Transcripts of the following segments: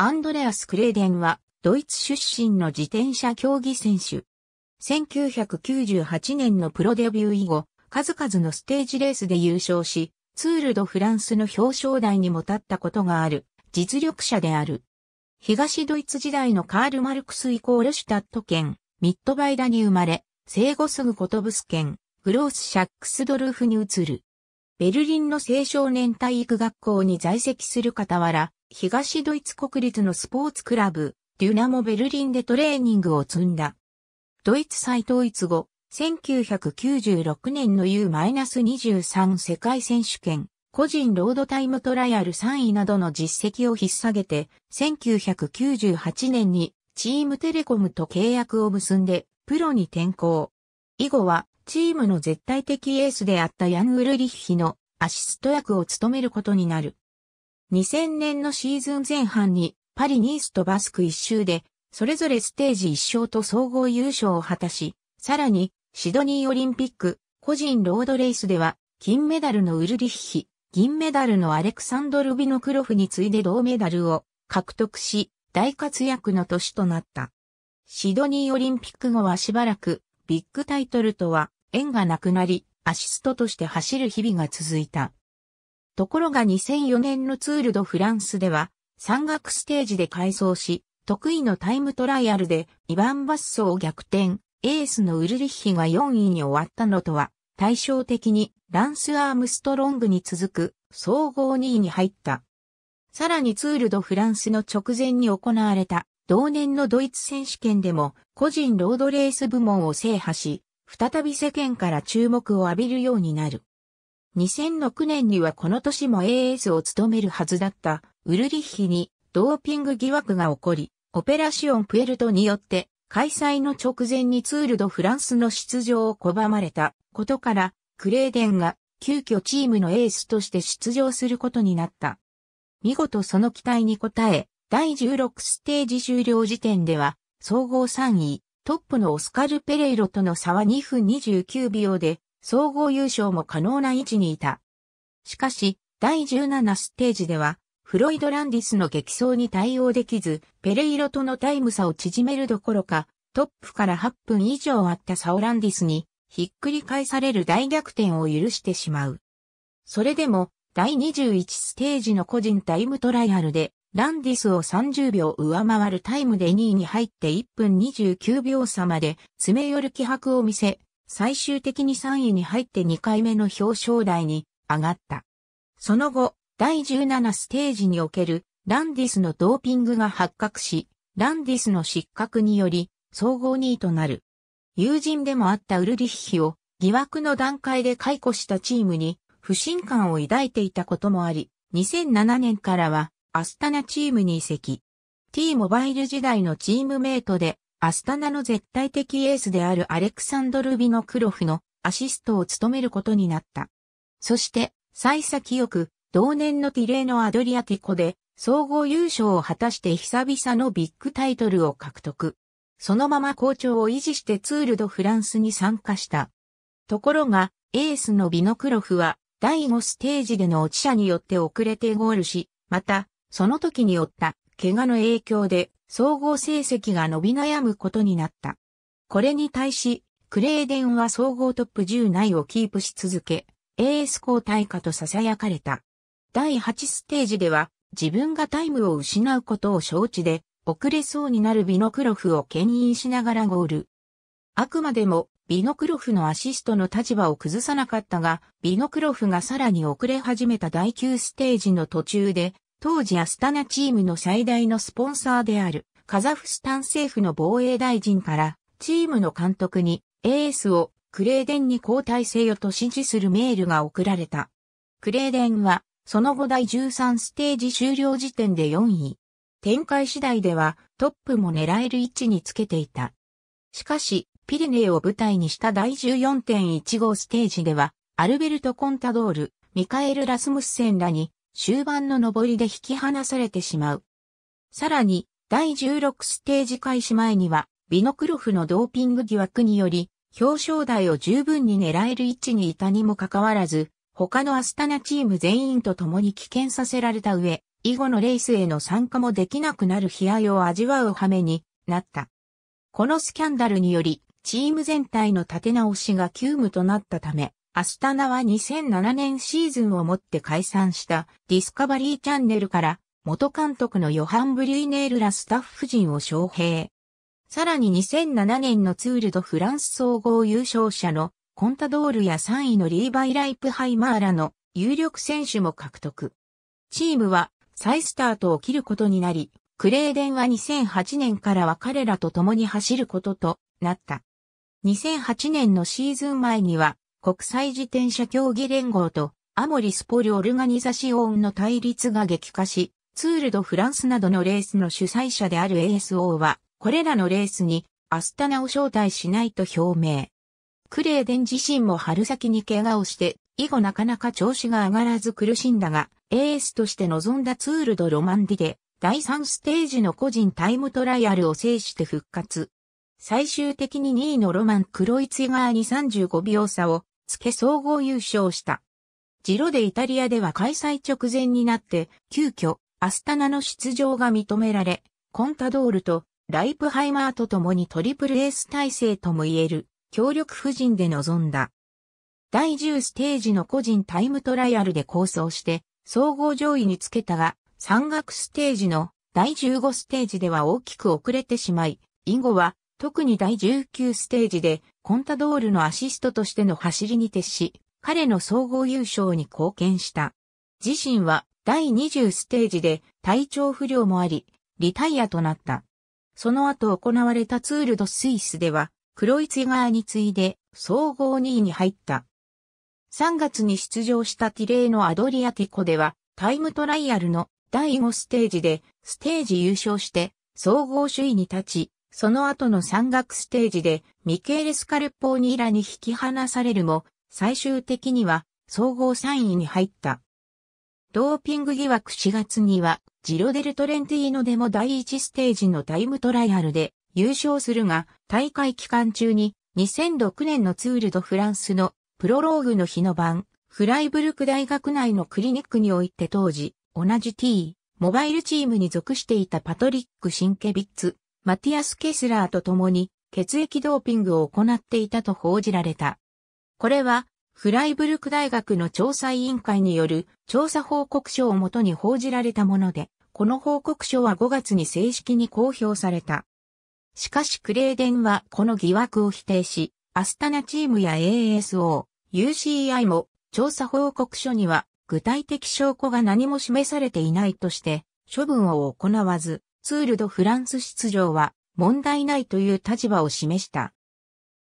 アンドレアス・クレーデンは、ドイツ出身の自転車競技選手。1998年のプロデビュー以後、数々のステージレースで優勝し、ツール・ド・フランスの表彰台にも立ったことがある、実力者である。東ドイツ時代のカール・マルクスイコールシュタット県、ミッドバイダに生まれ、生後すぐコトブス県、グロース・シャックスドルフに移る。ベルリンの青少年体育学校に在籍する傍ら、東ドイツ国立のスポーツクラブ、デュナモベルリンでトレーニングを積んだ。ドイツ再統一後、1996年の U-23 世界選手権、個人ロードタイムトライアル3位などの実績を引っ提げて、1998年にチームテレコムと契約を結んで、プロに転向。以後は、チームの絶対的エースであったヤン・ウルリッヒのアシスト役を務めることになる。2000年のシーズン前半にパリ・ニースとバスク一周で、それぞれステージ一勝と総合優勝を果たし、さらにシドニーオリンピック個人ロードレースでは金メダルのウルリッヒ、銀メダルのアレクサンドル・ビノクロフに次いで銅メダルを獲得し、大活躍の年となった。シドニーオリンピック後はしばらくビッグタイトルとは縁がなくなり、アシストとして走る日々が続いた。ところが2004年のツールドフランスでは、山岳ステージで改装し、得意のタイムトライアルで2番バッソを逆転、エースのウルリッヒが4位に終わったのとは、対照的にランス・アームストロングに続く総合2位に入った。さらにツールドフランスの直前に行われた同年のドイツ選手権でも個人ロードレース部門を制覇し、再び世間から注目を浴びるようになる。2006年にはこの年も AS を務めるはずだったウルリッヒにドーピング疑惑が起こり、オペラシオンプエルトによって開催の直前にツールドフランスの出場を拒まれたことから、クレーデンが急遽チームのエースとして出場することになった。見事その期待に応え、第16ステージ終了時点では、総合3位、トップのオスカル・ペレイロとの差は2分29秒で、総合優勝も可能な位置にいた。しかし、第17ステージでは、フロイド・ランディスの激走に対応できず、ペレイロとのタイム差を縮めるどころか、トップから8分以上あったサオランディスに、ひっくり返される大逆転を許してしまう。それでも、第21ステージの個人タイムトライアルで、ランディスを30秒上回るタイムで2位に入って1分29秒差まで詰め寄る気迫を見せ、最終的に3位に入って2回目の表彰台に上がった。その後、第17ステージにおけるランディスのドーピングが発覚し、ランディスの失格により、総合2位となる。友人でもあったウルリッヒを疑惑の段階で解雇したチームに不信感を抱いていたこともあり、2007年からはアスタナチームに移籍。T モバイル時代のチームメイトでアスタナの絶対的エースであるアレクサンドル・ビノクロフのアシストを務めることになった。そして、幸先よく、同年のティレーのアドリアティコで、総合優勝を果たして久々のビッグタイトルを獲得。そのまま好調を維持してツール・ド・フランスに参加した。ところが、エースのビノクロフは、第5ステージでの落ち者によって遅れてゴールし、また、その時に負った、怪我の影響で、総合成績が伸び悩むことになった。これに対し、クレーデンは総合トップ10内をキープし続け、エース交代化と囁かれた。第8ステージでは、自分がタイムを失うことを承知で、遅れそうになるビノクロフを牽引しながらゴール。あくまでも、ビノクロフのアシストの立場を崩さなかったが、ビノクロフがさらに遅れ始めた第9ステージの途中で、当時アスタナチームの最大のスポンサーである、カザフスタン政府の防衛大臣からチームの監督にエースをクレーデンに交代せよと指示するメールが送られた。クレーデンはその後第13ステージ終了時点で4位。展開次第ではトップも狙える位置につけていた。しかし、ピリネを舞台にした第14.15ステージでは、アルベルト・コンタドール、ミカエル・ラスムスセンらに終盤の上りで引き離されてしまう。さらに、第16ステージ開始前には、ビノクロフのドーピング疑惑により、表彰台を十分に狙える位置にいたにもかかわらず、他のアスタナチーム全員と共に危険させられた上、以後のレースへの参加もできなくなる悲哀を味わう羽目になった。このスキャンダルにより、チーム全体の立て直しが急務となったため、アスタナは2007年シーズンをもって解散したディスカバリーチャンネルから元監督のヨハン・ブリュイネールらスタッフ陣を招聘。さらに2007年のツールドフランス総合優勝者のコンタドールや3位のリーバイ・ライプハイマーらの有力選手も獲得。チームは再スタートを切ることになり、クレーデンは2008年からは彼らと共に走ることとなった。2008年のシーズン前には国際自転車競技連合とアモリスポルオルガニザシオンの対立が激化し、ツール・ド・フランスなどのレースの主催者である ASO は、これらのレースにアスタナを招待しないと表明。クレーデン自身も春先に怪我をして、以後なかなか調子が上がらず苦しんだが、エースとして臨んだツール・ド・ロマンディで、第3ステージの個人タイムトライアルを制して復活。最終的に2位のロマン・クロイツィガーに35秒差をつけ総合優勝した。ジロでイタリアでは開催直前になって、急遽アスタナの出場が認められ、コンタドールとライプハイマーと共にトリプルエース体制とも言える協力布陣で臨んだ。第10ステージの個人タイムトライアルで構想して総合上位につけたが、山岳ステージの第15ステージでは大きく遅れてしまい、以後は特に第19ステージでコンタドールのアシストとしての走りに徹し、彼の総合優勝に貢献した。自身は第20ステージで体調不良もあり、リタイアとなった。その後行われたツールドスイスでは、クロイツーに次いで総合2位に入った。3月に出場したティレーのアドリアティコでは、タイムトライアルの第5ステージでステージ優勝して総合首位に立ち、その後の山岳ステージでミケーレス・カルポーニーラに引き離されるも、最終的には総合3位に入った。ドーピング疑惑4月には、ジロデルトレンティーノでも第1ステージのタイムトライアルで優勝するが、大会期間中に2006年のツールドフランスのプロローグの日の晩、フライブルク大学内のクリニックにおいて当時、同じ T、モバイルチームに属していたパトリック・シンケビッツ、マティアス・ケスラーと共に血液ドーピングを行っていたと報じられた。これはフライブルク大学の調査委員会による調査報告書をもとに報じられたもので、この報告書は5月に正式に公表された。しかしクレーデンはこの疑惑を否定し、アスタナチームや ASO、UCI も調査報告書には具体的証拠が何も示されていないとして処分を行わず、ツールドフランス出場は問題ないという立場を示した。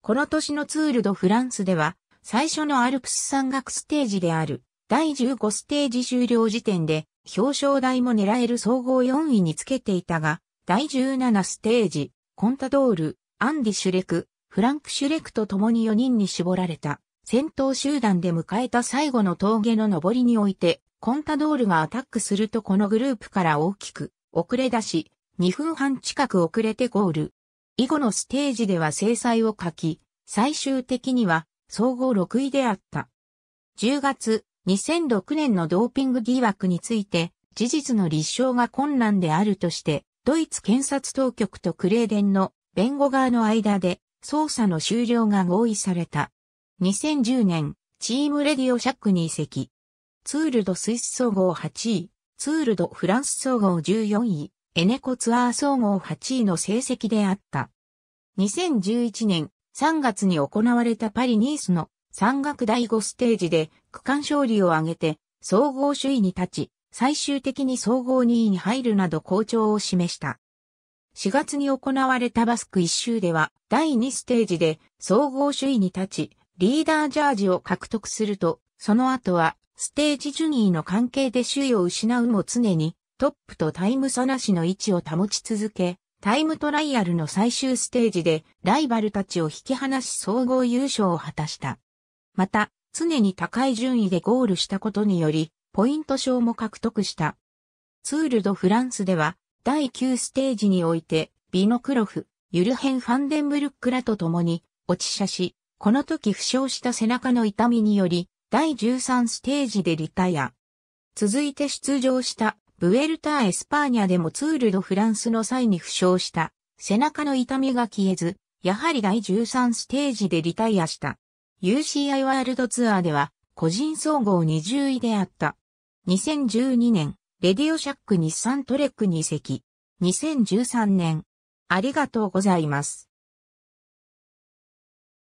この年のツールドフランスでは最初のアルプス山岳ステージである第15ステージ終了時点で表彰台も狙える総合4位につけていたが、第17ステージ、コンタドール、アンディ・シュレク、フランク・シュレクと共に4人に絞られた。戦闘集団で迎えた最後の峠の上りにおいて、コンタドールがアタックするとこのグループから大きく遅れ出し、2分半近く遅れてゴール。以後のステージでは制裁を書き、最終的には総合6位であった。10月、2006年のドーピング疑惑について、事実の立証が困難であるとして、ドイツ検察当局とクレーデンの弁護側の間で捜査の終了が合意された。2010年、チームレディオシャックに移籍。ツールドスイス総合8位、ツールドフランス総合14位、エネコツアー総合8位の成績であった。2011年、3月に行われたパリ・ニースの山岳第5ステージで区間勝利を挙げて総合首位に立ち、最終的に総合2位に入るなど好調を示した。4月に行われたバスク1周では第2ステージで総合首位に立ち、リーダージャージを獲得すると、その後はステージ順位の関係で首位を失うも常にトップとタイム差なしの位置を保ち続け、タイムトライアルの最終ステージでライバルたちを引き離し総合優勝を果たした。また、常に高い順位でゴールしたことにより、ポイント賞も獲得した。ツール・ド・フランスでは、第9ステージにおいて、ビノクロフ、ユルヘン・ファンデンブルックらと共に、落ち車し、この時負傷した背中の痛みにより、第13ステージでリタイア。続いて出場したブエルター・エスパーニャでもツール・ド・フランスの際に負傷した、背中の痛みが消えず、やはり第13ステージでリタイアした。UCI ワールドツアーでは、個人総合20位であった。2012年、レディオシャック日産トレック2席。2013年。ありがとうございます。